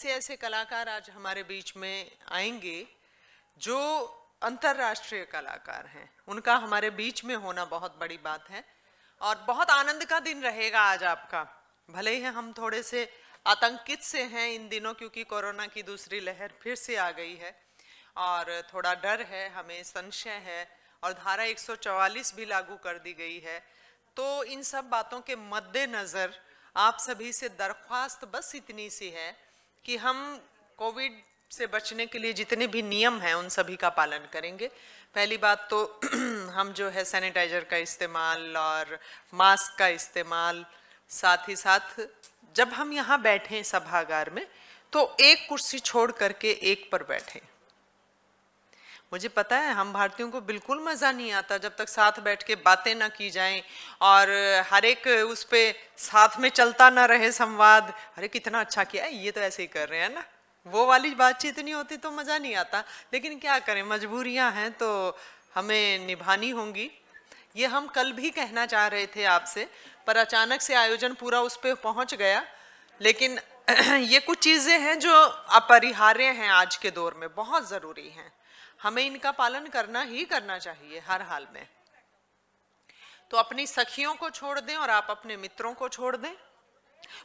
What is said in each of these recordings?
ऐसे ऐसे कलाकार आज हमारे बीच में आएंगे जो अंतर्राष्ट्रीय कलाकार हैं उनका हमारे बीच में होना बहुत बड़ी बात है और बहुत आनंद का दिन रहेगा आज आपका भले ही हम थोड़े से आतंकित से हैं इन दिनों क्योंकि कोरोना की दूसरी लहर फिर से आ गई है और थोड़ा डर है हमें संशय है और धारा 144 भी लागू कर दी गई है तो इन सब बातों के मद्देनज़र आप सभी से दरख्वास्त बस इतनी सी है कि हम कोविड से बचने के लिए जितने भी नियम हैं उन सभी का पालन करेंगे पहली बात तो हम जो है सैनिटाइजर का इस्तेमाल और मास्क का इस्तेमाल साथ ही साथ जब हम यहाँ बैठें सभागार में तो एक कुर्सी छोड़ करके एक पर बैठें मुझे पता है हम भारतीयों को बिल्कुल मज़ा नहीं आता जब तक साथ बैठ के बातें ना की जाएं और हर एक उस पर साथ में चलता ना रहे संवाद अरे कितना अच्छा किया है ये तो ऐसे ही कर रहे हैं ना वो वाली बातचीत नहीं होती तो मज़ा नहीं आता लेकिन क्या करें मजबूरियां हैं तो हमें निभानी होंगी ये हम कल भी कहना चाह रहे थे आपसे पर अचानक से आयोजन पूरा उस पर पहुँच गया लेकिन ये कुछ चीज़ें हैं जो अपरिहार्य हैं आज के दौर में बहुत ज़रूरी हैं हमें इनका पालन करना ही करना चाहिए हर हाल में तो अपनी सखियों को छोड़ दें और आप अपने मित्रों को छोड़ दें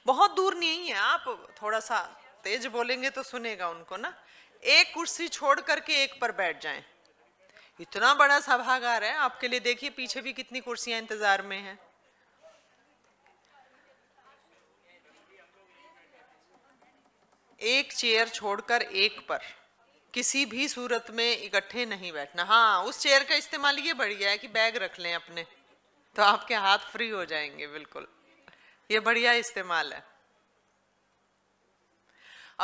बहुत दूर नहीं है आप थोड़ा सा तेज बोलेंगे तो सुनेगा उनको ना एक कुर्सी छोड़ करके एक पर बैठ जाएं इतना बड़ा सभागार है आपके लिए देखिए पीछे भी कितनी कुर्सियां इंतजार में हैं एक चेयर छोड़कर एक पर किसी भी सूरत में इकट्ठे नहीं बैठना हाँ उस चेयर का इस्तेमाल ये बढ़िया है कि बैग रख लें अपने तो आपके हाथ फ्री हो जाएंगे बिल्कुल ये बढ़िया इस्तेमाल है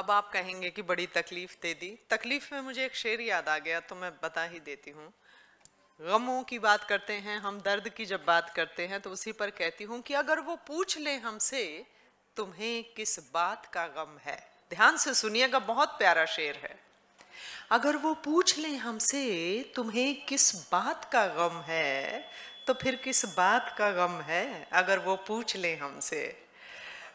अब आप कहेंगे कि बड़ी तकलीफ दे दी तकलीफ में मुझे एक शेर याद आ गया तो मैं बता ही देती हूँ गमों की बात करते हैं हम दर्द की जब बात करते हैं तो उसी पर कहती हूँ कि अगर वो पूछ ले हमसे तुम्हें किस बात का गम है ध्यान से सुनिएगा बहुत प्यारा शेर है अगर वो पूछ ले हमसे तुम्हें किस बात का गम है तो फिर किस बात का गम है अगर वो पूछ ले हमसे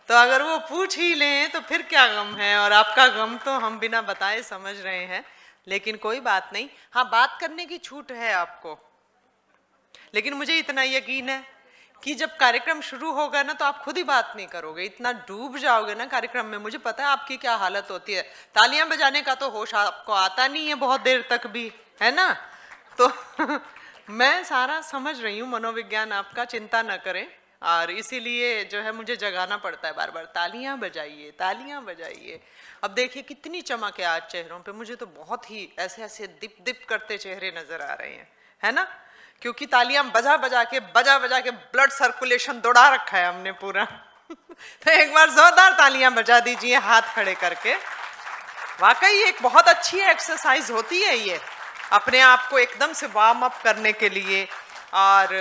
तो अगर वो पूछ ही लें तो फिर क्या गम है और आपका गम तो हम बिना बताए समझ रहे हैं लेकिन कोई बात नहीं हाँ बात करने की छूट है आपको लेकिन मुझे इतना यकीन है कि जब कार्यक्रम शुरू होगा ना तो आप खुद ही बात नहीं करोगे इतना डूब जाओगे ना कार्यक्रम में मुझे पता है आपकी क्या हालत होती है तालियां बजाने का तो होश आपको आता नहीं है बहुत देर तक भी है ना तो मैं सारा समझ रही हूँ मनोविज्ञान आपका चिंता ना करें और इसीलिए जो है मुझे जगाना पड़ता है बार बार तालियां बजाइए तालियां बजाइए अब देखिए कितनी चमक है आज चेहरों पे मुझे तो बहुत ही ऐसे ऐसे दिप दिप करते चेहरे नजर आ रहे हैं है ना क्योंकि तालियां बजा बजा के बजा बजा के ब्लड सर्कुलेशन दौड़ा रखा है हमने पूरा तो एक बार जोरदार तालियां बजा दीजिए हाथ खड़े करके वाकई एक बहुत अच्छी एक्सरसाइज होती है ये अपने आप को एकदम से वार्म अप करने के लिए और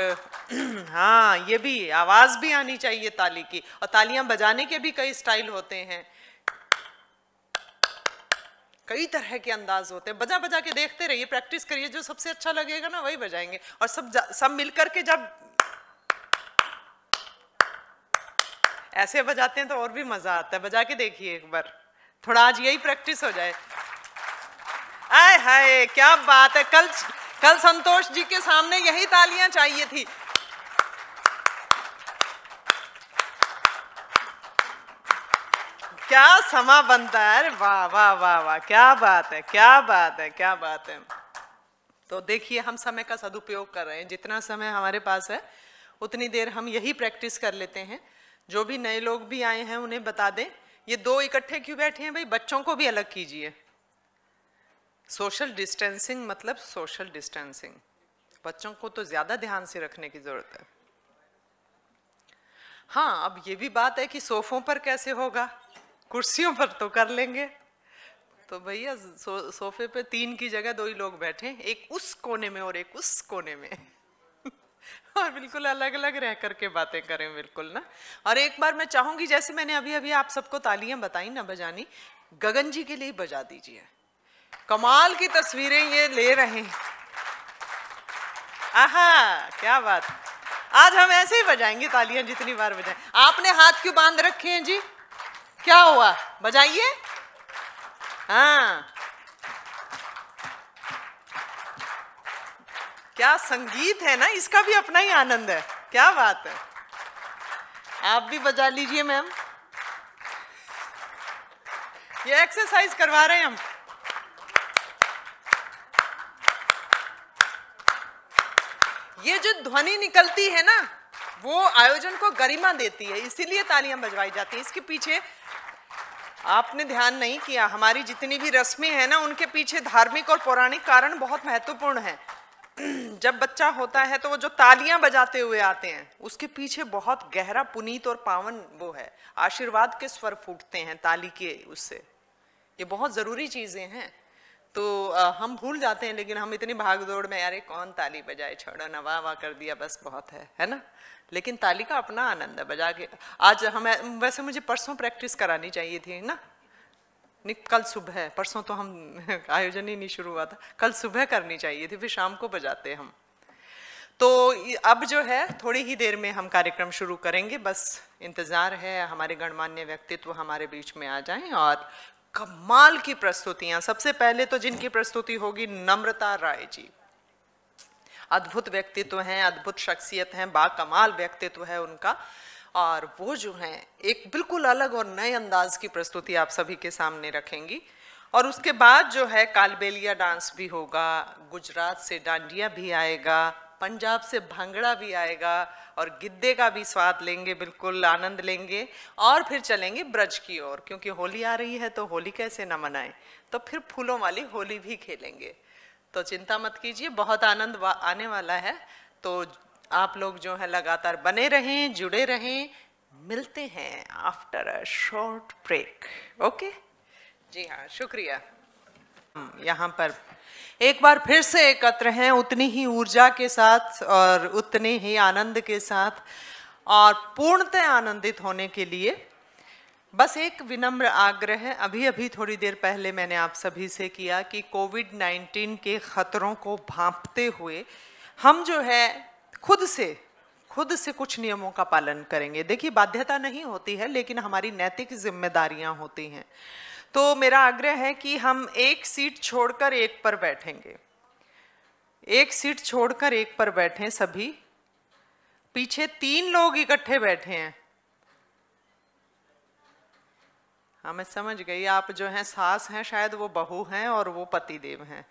हाँ ये भी आवाज़ भी आनी चाहिए ताली की और तालियां बजाने के भी कई स्टाइल होते हैं कई तरह के अंदाज होते हैं बजा बजा के देखते रहिए प्रैक्टिस करिए जो सबसे अच्छा लगेगा ना वही बजाएंगे और सब सब मिल करके जब ऐसे बजाते हैं तो और भी मजा आता है बजा के देखिए एक बार थोड़ा आज यही प्रैक्टिस हो जाए आय हाय क्या बात है कल कल संतोष जी के सामने यही तालियां चाहिए थी क्या समा बनता है वाह वाह वाह वाह क्या बात है क्या बात है क्या बात है तो देखिए हम समय का सदुपयोग कर रहे हैं जितना समय हमारे पास है उतनी देर हम यही प्रैक्टिस कर लेते हैं जो भी नए लोग भी आए हैं उन्हें बता दें ये दो इकट्ठे क्यों बैठे हैं भाई बच्चों को भी अलग कीजिए सोशल डिस्टेंसिंग मतलब सोशल डिस्टेंसिंग बच्चों को तो ज़्यादा ध्यान से रखने की ज़रूरत है हाँ अब ये भी बात है कि सोफों पर कैसे होगा कुर्सियों पर तो कर लेंगे तो भैया सो, सोफे पे तीन की जगह दो ही लोग बैठे एक उस कोने में और एक उस कोने में और बिल्कुल अलग अलग रह करके बातें करें बिल्कुल ना और एक बार मैं चाहूंगी जैसे मैंने अभी अभी आप सबको तालियां बताई ना बजानी गगन जी के लिए बजा दीजिए कमाल की तस्वीरें ये ले रहे हैं आहा क्या बात आज हम ऐसे ही बजाएंगे तालियां जितनी बार बजाएं आपने हाथ क्यों बांध रखे हैं जी क्या हुआ बजाइए हाँ क्या संगीत है ना इसका भी अपना ही आनंद है क्या बात है आप भी बजा लीजिए मैम ये एक्सरसाइज करवा रहे हैं हम ये जो ध्वनि निकलती है ना वो आयोजन को गरिमा देती है इसीलिए तालियां बजवाई जाती है इसके पीछे आपने ध्यान नहीं किया हमारी जितनी भी रस्में हैं ना उनके पीछे धार्मिक और पौराणिक कारण बहुत महत्वपूर्ण है जब बच्चा होता है तो वो जो तालियां बजाते हुए आते हैं उसके पीछे बहुत गहरा पुनीत और पावन वो है आशीर्वाद के स्वर फूटते हैं ताली के उससे ये बहुत ज़रूरी चीज़ें हैं तो हम भूल जाते हैं लेकिन हम इतनी भाग दौड़ में यारे कौन ताली बजाए छोड़ो ना वाह वाह कर दिया बस बहुत है है ना लेकिन ताली का अपना आनंद है बजा के आज हमें वैसे मुझे परसों प्रैक्टिस करानी चाहिए थी ना नहीं कल सुबह परसों तो हम आयोजन ही नहीं शुरू हुआ था कल सुबह करनी चाहिए थी फिर शाम को बजाते हम तो अब जो है थोड़ी ही देर में हम कार्यक्रम शुरू करेंगे बस इंतज़ार है हमारे गणमान्य व्यक्तित्व हमारे बीच में आ जाएं और कमाल की प्रस्तुतियां सबसे पहले तो जिनकी प्रस्तुति होगी नम्रता राय जी अद्भुत व्यक्तित्व हैं अद्भुत शख्सियत हैं बाकमाल व्यक्तित्व है उनका और वो जो हैं एक बिल्कुल अलग और नए अंदाज की प्रस्तुति आप सभी के सामने रखेंगी और उसके बाद जो है कालबेलिया डांस भी होगा गुजरात से डांडिया भी आएगा पंजाब से भांगड़ा भी आएगा और गिद्दे का भी स्वाद लेंगे बिल्कुल आनंद लेंगे और फिर चलेंगे ब्रज की ओर क्योंकि होली आ रही है तो होली कैसे ना मनाएं तो फिर फूलों वाली होली भी खेलेंगे तो चिंता मत कीजिए बहुत आनंद वा, आने वाला है तो आप लोग जो है लगातार बने रहें जुड़े रहें मिलते हैं after a short break okay जी हाँ शुक्रिया हाँ, यहाँ पर एक बार फिर से एकत्र हैं उतनी ही ऊर्जा के साथ और उतने ही आनंद के साथ और पूर्णतः आनंदित होने के लिए बस एक विनम्र आग्रह है अभी अभी थोड़ी देर पहले मैंने आप सभी से किया कि कोविड 19 के ख़तरों को भांपते हुए हम जो है खुद से खुद से कुछ नियमों का पालन करेंगे देखिए बाध्यता नहीं होती है लेकिन हमारी नैतिक जिम्मेदारियां होती हैं तो मेरा आग्रह है कि हम एक सीट छोड़कर एक पर बैठेंगे एक सीट छोड़कर एक पर बैठें सभी पीछे तीन लोग इकट्ठे बैठे हैं हाँ मैं समझ गई आप जो हैं सास हैं शायद वो बहू हैं और वो पति देव हैं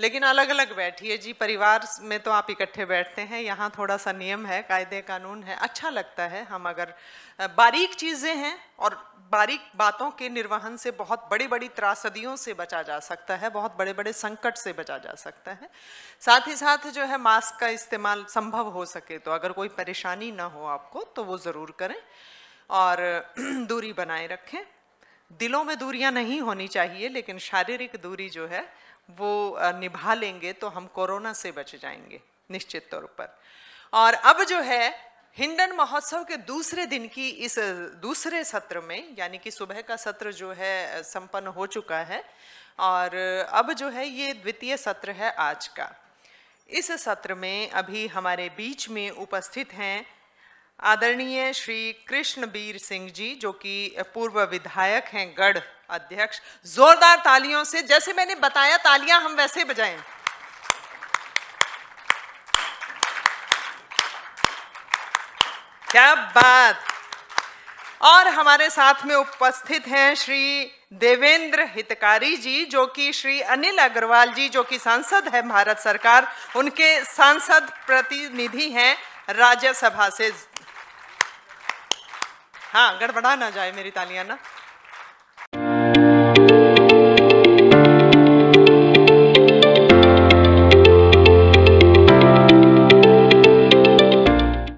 लेकिन अलग अलग बैठिए जी परिवार में तो आप इकट्ठे बैठते हैं यहाँ थोड़ा सा नियम है कायदे कानून है अच्छा लगता है हम अगर बारीक चीज़ें हैं और बारीक बातों के निर्वहन से बहुत बड़ी बड़ी त्रासदियों से बचा जा सकता है बहुत बड़े बड़े संकट से बचा जा सकता है साथ ही साथ जो है मास्क का इस्तेमाल संभव हो सके तो अगर कोई परेशानी ना हो आपको तो वो ज़रूर करें और दूरी बनाए रखें दिलों में दूरियां नहीं होनी चाहिए लेकिन शारीरिक दूरी जो है वो निभा लेंगे तो हम कोरोना से बच जाएंगे निश्चित तौर पर और अब जो है हिंडन महोत्सव के दूसरे दिन की इस दूसरे सत्र में यानी कि सुबह का सत्र जो है संपन्न हो चुका है और अब जो है ये द्वितीय सत्र है आज का इस सत्र में अभी हमारे बीच में उपस्थित हैं आदरणीय श्री कृष्णबीर सिंह जी जो कि पूर्व विधायक हैं गढ़ अध्यक्ष जोरदार तालियों से जैसे मैंने बताया तालियां हम वैसे बजाएं क्या बात और हमारे साथ में उपस्थित हैं श्री देवेंद्र हितकारी जी जो कि श्री अनिल अग्रवाल जी जो कि सांसद है भारत सरकार उनके सांसद प्रतिनिधि हैं राज्यसभा से हाँ गड़बड़ा ना जाए मेरी तालियां ना